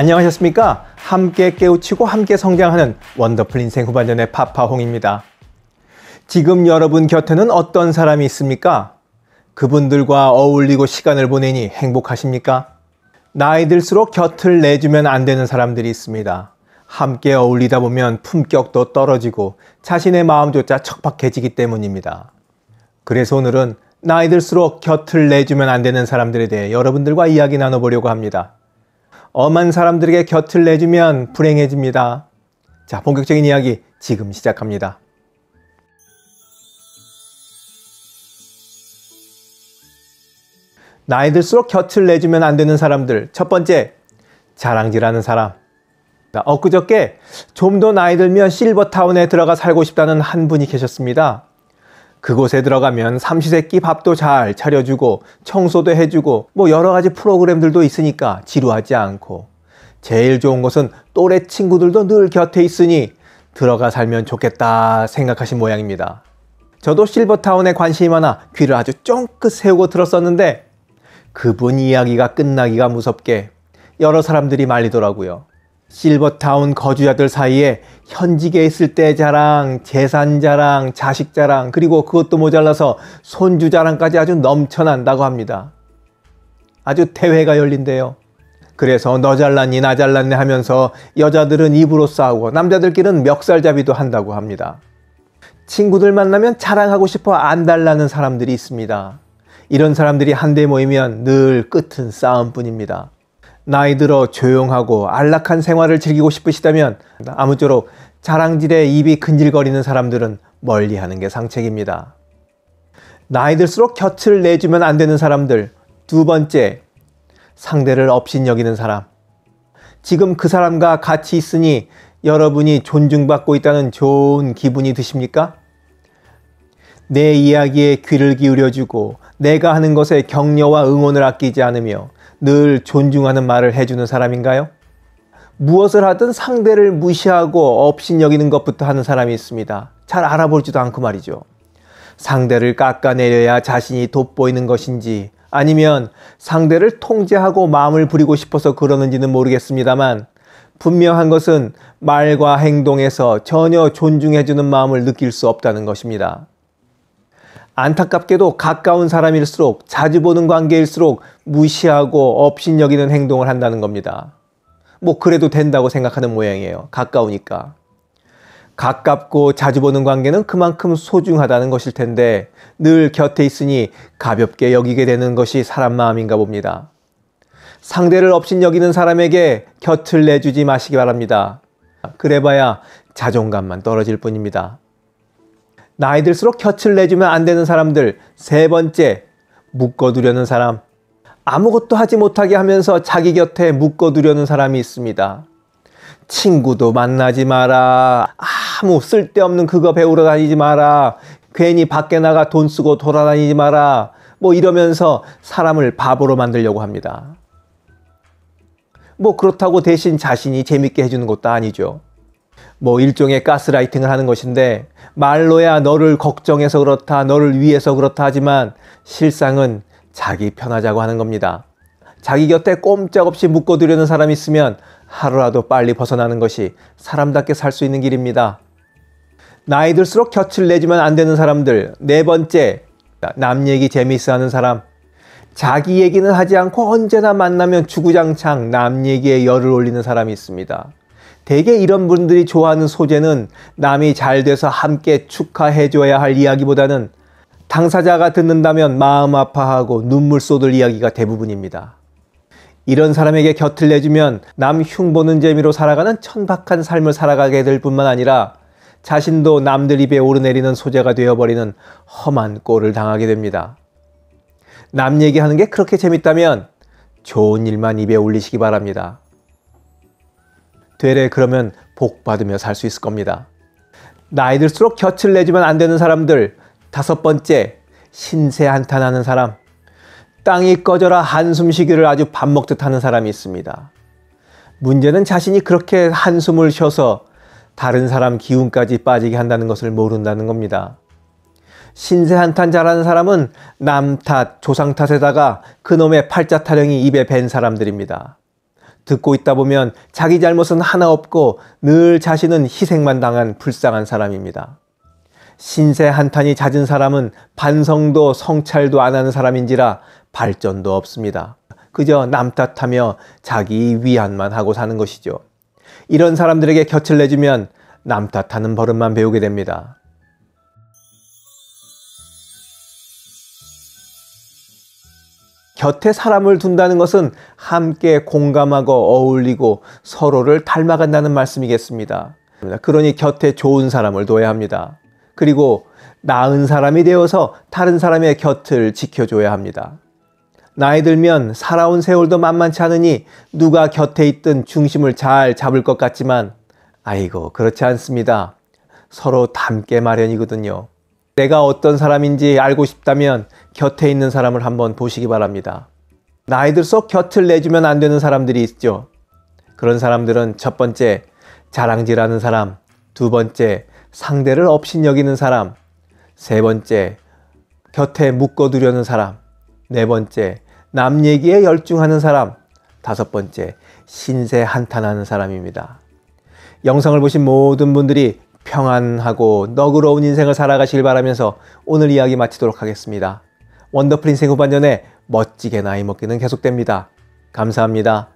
안녕하셨습니까? 함께 깨우치고 함께 성장하는 원더풀 인생 후반전의 파파홍입니다. 지금 여러분 곁에는 어떤 사람이 있습니까? 그분들과 어울리고 시간을 보내니 행복하십니까? 나이 들수록 곁을 내주면 안 되는 사람들이 있습니다. 함께 어울리다 보면 품격도 떨어지고 자신의 마음조차 척박해지기 때문입니다. 그래서 오늘은 나이 들수록 곁을 내주면 안 되는 사람들에 대해 여러분들과 이야기 나눠보려고 합니다. 엄한 사람들에게 곁을 내주면 불행해집니다. 자, 본격적인 이야기 지금 시작합니다. 나이 들수록 곁을 내주면 안 되는 사람들. 첫 번째, 자랑질하는 사람. 엊그저께 좀 더 나이 들면 실버타운에 들어가 살고 싶다는 한 분이 계셨습니다. 그곳에 들어가면 삼시세끼 밥도 잘 차려주고 청소도 해주고 뭐 여러 가지 프로그램들도 있으니까 지루하지 않고 제일 좋은 것은 또래 친구들도 늘 곁에 있으니 들어가 살면 좋겠다 생각하신 모양입니다. 저도 실버타운에 관심이 많아 귀를 아주 쫑긋 세우고 들었었는데 그분 이야기가 끝나기가 무섭게 여러 사람들이 말리더라고요. 실버타운 거주자들 사이에 현직에 있을 때 자랑, 재산 자랑, 자식 자랑, 그리고 그것도 모자라서 손주 자랑까지 아주 넘쳐난다고 합니다. 아주 대회가 열린대요. 그래서 너 잘났니 나 잘났네 하면서 여자들은 입으로 싸우고 남자들끼리는 멱살잡이도 한다고 합니다. 친구들 만나면 자랑하고 싶어 안 달라는 사람들이 있습니다. 이런 사람들이 한데 모이면 늘 끝은 싸움뿐입니다. 나이 들어 조용하고 안락한 생활을 즐기고 싶으시다면 아무쪼록 자랑질에 입이 근질거리는 사람들은 멀리 하는 게 상책입니다. 나이 들수록 곁을 내주면 안 되는 사람들. 두 번째, 상대를 업신 여기는 사람. 지금 그 사람과 같이 있으니 여러분이 존중받고 있다는 좋은 기분이 드십니까? 내 이야기에 귀를 기울여주고 내가 하는 것에 격려와 응원을 아끼지 않으며 늘 존중하는 말을 해주는 사람인가요? 무엇을 하든 상대를 무시하고 업신여기는 것부터 하는 사람이 있습니다. 잘 알아보지도 않고 말이죠. 상대를 깎아내려야 자신이 돋보이는 것인지 아니면 상대를 통제하고 마음을 부리고 싶어서 그러는지는 모르겠습니다만 분명한 것은 말과 행동에서 전혀 존중해주는 마음을 느낄 수 없다는 것입니다. 안타깝게도 가까운 사람일수록 자주 보는 관계일수록 무시하고 업신여기는 행동을 한다는 겁니다. 뭐 그래도 된다고 생각하는 모양이에요. 가까우니까. 가깝고 자주 보는 관계는 그만큼 소중하다는 것일 텐데 늘 곁에 있으니 가볍게 여기게 되는 것이 사람 마음인가 봅니다. 상대를 업신여기는 사람에게 곁을 내주지 마시기 바랍니다. 그래봐야 자존감만 떨어질 뿐입니다. 나이 들수록 곁을 내주면 안 되는 사람들. 세 번째, 묶어두려는 사람. 아무것도 하지 못하게 하면서 자기 곁에 묶어두려는 사람이 있습니다. 친구도 만나지 마라. 아무 쓸데없는 그거 배우러 다니지 마라. 괜히 밖에 나가 돈 쓰고 돌아다니지 마라. 뭐 이러면서 사람을 바보로 만들려고 합니다. 뭐 그렇다고 대신 자신이 재밌게 해주는 것도 아니죠. 뭐 일종의 가스라이팅을 하는 것인데 말로야 너를 걱정해서 그렇다, 너를 위해서 그렇다 하지만 실상은 자기 편하자고 하는 겁니다. 자기 곁에 꼼짝없이 묶어두려는 사람이 있으면 하루라도 빨리 벗어나는 것이 사람답게 살 수 있는 길입니다. 나이 들수록 곁을 내주면 안 되는 사람들. 네 번째, 남 얘기 재미있어 하는 사람. 자기 얘기는 하지 않고 언제나 만나면 주구장창 남 얘기에 열을 올리는 사람이 있습니다. 대개 이런 분들이 좋아하는 소재는 남이 잘 돼서 함께 축하해줘야 할 이야기보다는 당사자가 듣는다면 마음 아파하고 눈물 쏟을 이야기가 대부분입니다. 이런 사람에게 곁을 내주면 남 흉보는 재미로 살아가는 천박한 삶을 살아가게 될 뿐만 아니라 자신도 남들 입에 오르내리는 소재가 되어버리는 험한 꼴을 당하게 됩니다. 남 얘기하는 게 그렇게 재밌다면 좋은 일만 입에 올리시기 바랍니다. 되레 그러면 복 받으며 살 수 있을 겁니다. 나이 들수록 곁을 내지만 안 되는 사람들. 다섯 번째, 신세 한탄하는 사람. 땅이 꺼져라 한숨 쉬기를 아주 밥 먹듯 하는 사람이 있습니다. 문제는 자신이 그렇게 한숨을 쉬어서 다른 사람 기운까지 빠지게 한다는 것을 모른다는 겁니다. 신세 한탄 잘하는 사람은 남 탓, 조상 탓에다가 그놈의 팔자 타령이 입에 밴 사람들입니다. 듣고 있다 보면 자기 잘못은 하나 없고 늘 자신은 희생만 당한 불쌍한 사람입니다. 신세 한탄이 잦은 사람은 반성도 성찰도 안 하는 사람인지라 발전도 없습니다. 그저 남 탓하며 자기 위안만 하고 사는 것이죠. 이런 사람들에게 곁을 내주면 남 탓하는 버릇만 배우게 됩니다. 곁에 사람을 둔다는 것은 함께 공감하고 어울리고 서로를 닮아간다는 말씀이겠습니다. 그러니 곁에 좋은 사람을 둬야 합니다. 그리고 나은 사람이 되어서 다른 사람의 곁을 지켜줘야 합니다. 나이 들면 살아온 세월도 만만치 않으니 누가 곁에 있든 중심을 잘 잡을 것 같지만 아이고 그렇지 않습니다. 서로 닮게 마련이거든요. 내가 어떤 사람인지 알고 싶다면 곁에 있는 사람을 한번 보시기 바랍니다. 나이 들썩 곁을 내주면 안 되는 사람들이 있죠. 그런 사람들은 첫 번째, 자랑질하는 사람, 두 번째, 상대를 업신여기는 사람, 세 번째, 곁에 묶어두려는 사람, 네 번째, 남 얘기에 열중하는 사람, 다섯 번째, 신세 한탄하는 사람입니다. 영상을 보신 모든 분들이 평안하고 너그러운 인생을 살아가시길 바라면서 오늘 이야기 마치도록 하겠습니다. 원더풀 인생 후반년에 멋지게 나이 먹기는 계속됩니다. 감사합니다.